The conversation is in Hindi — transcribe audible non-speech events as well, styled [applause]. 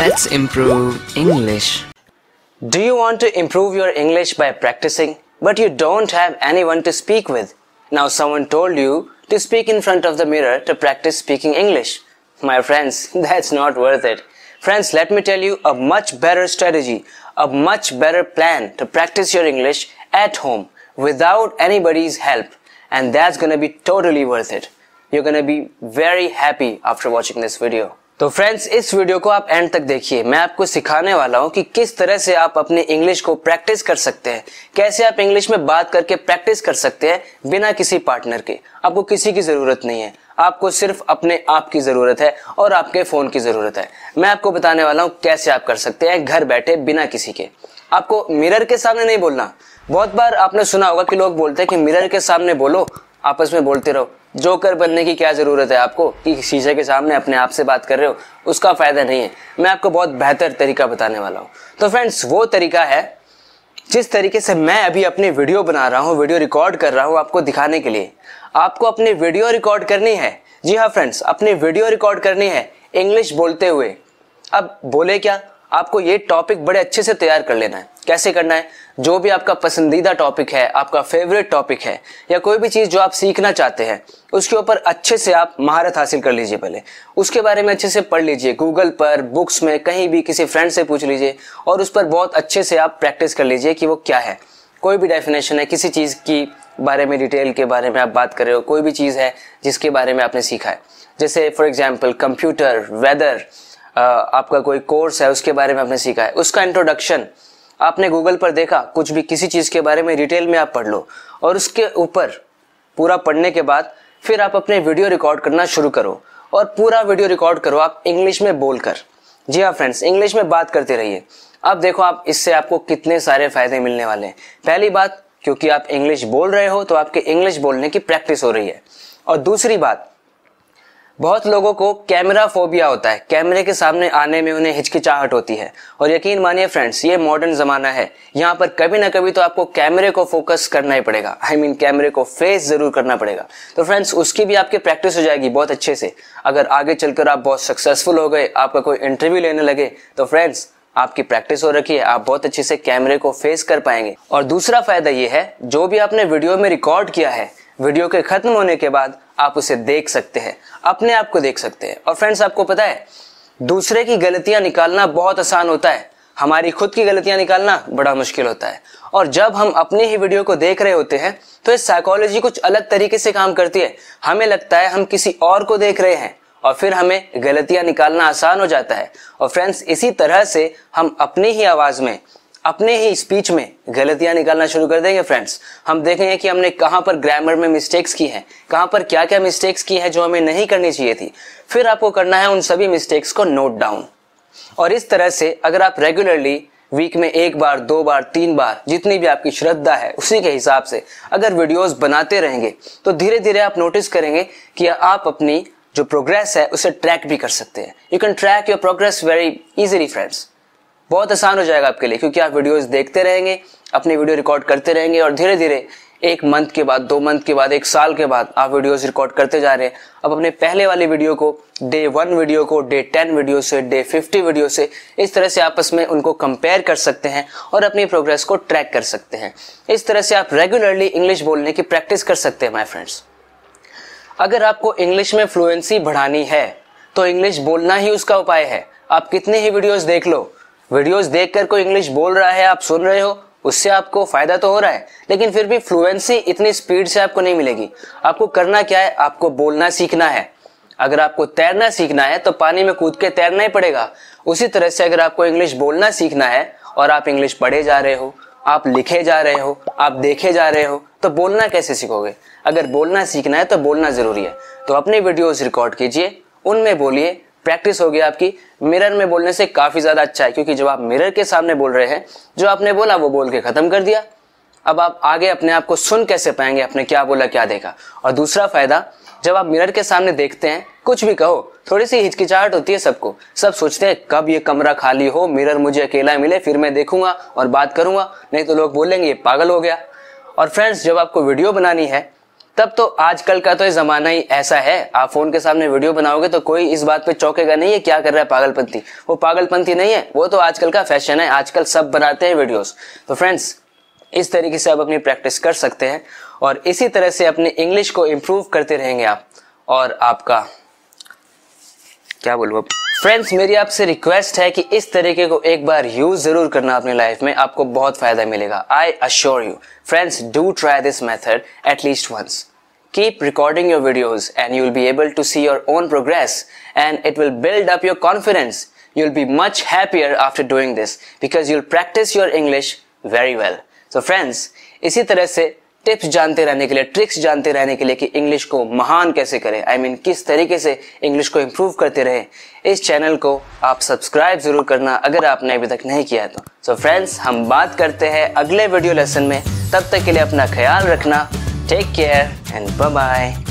Let's improve English. Do you want to improve your English by practicing, but you don't have anyone to speak with? Now someone told you to speak in front of the mirror to practice speaking English. My friends, [laughs] that's not worth it. Friends, let me tell you a much better strategy, a much better plan to practice your English at home without anybody's help. And that's gonna be totally worth it. You're gonna be very happy after watching this video. तो फ्रेंड्स इस वीडियो को आप एंड तक देखिए मैं आपको सिखाने वाला हूँ कि किस तरह से आप अपने इंग्लिश को प्रैक्टिस कर सकते हैं कैसे आप इंग्लिश में बात करके प्रैक्टिस कर सकते हैं बिना किसी पार्टनर के आपको किसी की ज़रूरत नहीं है आपको सिर्फ अपने आप की ज़रूरत है और आपके फ़ोन की ज़रूरत है मैं आपको बताने वाला हूँ कैसे आप कर सकते हैं घर बैठे बिना किसी के आपको मिरर के सामने नहीं बोलना बहुत बार आपने सुना होगा कि लोग बोलते हैं कि मिरर के सामने बोलो आपस में बोलते रहो जोकर बनने की क्या ज़रूरत है आपको कि शीशे के सामने अपने आप से बात कर रहे हो उसका फ़ायदा नहीं है मैं आपको बहुत बेहतर तरीका बताने वाला हूँ तो फ्रेंड्स वो तरीका है जिस तरीके से मैं अभी अपने वीडियो बना रहा हूँ वीडियो रिकॉर्ड कर रहा हूँ आपको दिखाने के लिए आपको अपने वीडियो रिकॉर्ड करनी है जी हाँ फ्रेंड्स अपने वीडियो रिकॉर्ड करनी है इंग्लिश बोलते हुए अब बोले क्या आपको ये टॉपिक बड़े अच्छे से तैयार कर लेना है कैसे करना है जो भी आपका पसंदीदा टॉपिक है आपका फेवरेट टॉपिक है या कोई भी चीज़ जो आप सीखना चाहते हैं उसके ऊपर अच्छे से आप महारत हासिल कर लीजिए पहले उसके बारे में अच्छे से पढ़ लीजिए गूगल पर बुक्स में कहीं भी किसी फ्रेंड से पूछ लीजिए और उस पर बहुत अच्छे से आप प्रैक्टिस कर लीजिए कि वो क्या है कोई भी डेफिनेशन है किसी चीज़ की बारे में डिटेल के बारे में आप बात कर रहे हो कोई भी चीज़ है जिसके बारे में आपने सीखा है जैसे फॉर एग्जाम्पल कंप्यूटर वेदर आपका कोई कोर्स है उसके बारे में आपने सीखा है उसका इंट्रोडक्शन आपने गूगल पर देखा कुछ भी किसी चीज़ के बारे में रिटेल में आप पढ़ लो और उसके ऊपर पूरा पढ़ने के बाद फिर आप अपने वीडियो रिकॉर्ड करना शुरू करो और पूरा वीडियो रिकॉर्ड करो आप इंग्लिश में बोलकर जी हाँ फ्रेंड्स इंग्लिश में बात करते रहिए अब देखो आप इससे आपको कितने सारे फायदे मिलने वाले हैं पहली बात क्योंकि आप इंग्लिश बोल रहे हो तो आपके इंग्लिश बोलने की प्रैक्टिस हो रही है और दूसरी बात बहुत लोगों को कैमरा फोबिया होता है कैमरे के सामने आने में उन्हें हिचकिचाहट होती है और यकीन मानिए फ्रेंड्स ये मॉडर्न जमाना है यहाँ पर कभी ना कभी तो आपको कैमरे को फोकस करना ही पड़ेगा आई I मीन mean, कैमरे को फेस जरूर करना पड़ेगा तो फ्रेंड्स उसकी भी आपकी प्रैक्टिस हो जाएगी बहुत अच्छे से अगर आगे चलकर आप बहुत सक्सेसफुल हो गए आपका कोई इंटरव्यू लेने लगे तो फ्रेंड्स आपकी प्रैक्टिस हो रखी है आप बहुत अच्छे से कैमरे को फेस कर पाएंगे और दूसरा फायदा ये है जो भी आपने वीडियो में रिकॉर्ड किया है वीडियो के खत्म होने के बाद आप उसे देख सकते हैं अपने आप को देख सकते हैं और फ्रेंड्स आपको पता है दूसरे की गलतियां निकालना बहुत आसान होता है हमारी खुद की गलतियां निकालना बड़ा मुश्किल होता है और जब हम अपनी ही वीडियो को देख रहे होते हैं तो इस साइकोलॉजी कुछ अलग तरीके से काम करती है हमें लगता है हम किसी और को देख रहे हैं और फिर हमें गलतियां निकालना आसान हो जाता है और फ्रेंड्स इसी तरह से हम अपनी ही आवाज में अपने ही स्पीच में गलतियां निकालना शुरू कर देंगे फ्रेंड्स हम देखेंगे कि हमने कहाँ पर ग्रामर में मिस्टेक्स की हैं कहाँ पर क्या क्या मिस्टेक्स की हैं जो हमें नहीं करनी चाहिए थी फिर आपको करना है उन सभी मिस्टेक्स को नोट डाउन और इस तरह से अगर आप रेगुलरली वीक में एक बार दो बार तीन बार जितनी भी आपकी श्रद्धा है उसी के हिसाब से अगर वीडियोस बनाते रहेंगे तो धीरे धीरे आप नोटिस करेंगे कि आप अपनी जो प्रोग्रेस है उसे ट्रैक भी कर सकते हैं you can track your progress very easily friends बहुत आसान हो जाएगा आपके लिए क्योंकि आप वीडियोस देखते रहेंगे अपने वीडियो रिकॉर्ड करते रहेंगे और धीरे धीरे एक मंथ के बाद दो मंथ के बाद एक साल के बाद आप वीडियोस रिकॉर्ड करते जा रहे हैं अब अपने पहले वाले वीडियो को डे वन वीडियो को डे टेन वीडियो से डे फिफ्टी वीडियो से इस तरह से आपस में उनको कंपेयर कर सकते हैं और अपनी प्रोग्रेस को ट्रैक कर सकते हैं इस तरह से आप रेगुलरली इंग्लिश बोलने की प्रैक्टिस कर सकते हैं माई फ्रेंड्स अगर आपको इंग्लिश में फ्लुएंसी बढ़ानी है तो इंग्लिश बोलना ही उसका उपाय है आप कितने ही वीडियोस देख लो वीडियोस देखकर कोई इंग्लिश बोल रहा है आप सुन रहे हो उससे आपको फायदा तो हो रहा है लेकिन फिर भी फ्लुएंसी इतनी स्पीड से आपको नहीं मिलेगी आपको करना क्या है आपको बोलना सीखना है अगर आपको तैरना सीखना है तो पानी में कूद के तैरना ही पड़ेगा उसी तरह से अगर आपको इंग्लिश बोलना सीखना है और आप इंग्लिश पढ़े जा रहे हो आप लिखे जा रहे हो आप देखे जा रहे हो तो बोलना कैसे सीखोगे अगर बोलना सीखना है तो बोलना जरूरी है तो अपने वीडियोस रिकॉर्ड कीजिए उनमें बोलिए प्रैक्टिस होगी आपकी मिरर में बोलने से काफी ज्यादा अच्छा है क्योंकि जब आप मिरर के सामने बोल रहे हैं जो आपने बोला वो बोल के खत्म कर दिया अब आप आगे अपने आप को सुन कैसे पाएंगे आपने क्या बोला क्या देखा और दूसरा फायदा जब आप मिरर के सामने देखते हैं कुछ भी कहो थोड़ी सी हिचकिचाहट होती है सबको सब सोचते हैं कब ये कमरा खाली हो मिरर मुझे अकेला मिले फिर मैं देखूंगा और बात करूंगा नहीं तो लोग बोलेंगे ये पागल हो गया और फ्रेंड्स जब आपको वीडियो बनानी है तब तो आजकल का तो जमाना ही ऐसा है आप फोन के सामने वीडियो बनाओगे तो कोई इस बात पे चौकेगा नहीं है क्या कर रहा है पागलपंथी वो पागलपंथी नहीं है वो तो आजकल का फैशन है आजकल सब बनाते हैं वीडियोस तो फ्रेंड्स इस तरीके से आप अपनी प्रैक्टिस कर सकते हैं और इसी तरह से अपने इंग्लिश को इम्प्रूव करते रहेंगे आप और आपका क्या बोलूँ फ्रेंड्स मेरी आपसे रिक्वेस्ट है कि इस तरीके को एक बार यूज जरूर करना अपनी लाइफ में आपको बहुत फायदा मिलेगा I assure you friends do try this method at least once keep recording your videos and you'll be able to see your own progress and it will build up your confidence you'll be much happier after doing this because you'll practice your English very well तो फ्रेंड्स इसी तरह से टिप्स जानते रहने के लिए ट्रिक्स जानते रहने के लिए कि इंग्लिश को महान कैसे करें आई I मीन mean, किस तरीके से इंग्लिश को इम्प्रूव करते रहे इस चैनल को आप सब्सक्राइब जरूर करना अगर आपने अभी तक नहीं किया तो सो so फ्रेंड्स हम बात करते हैं अगले वीडियो लेसन में तब तक के लिए अपना ख्याल रखना टेक केयर एंड बाय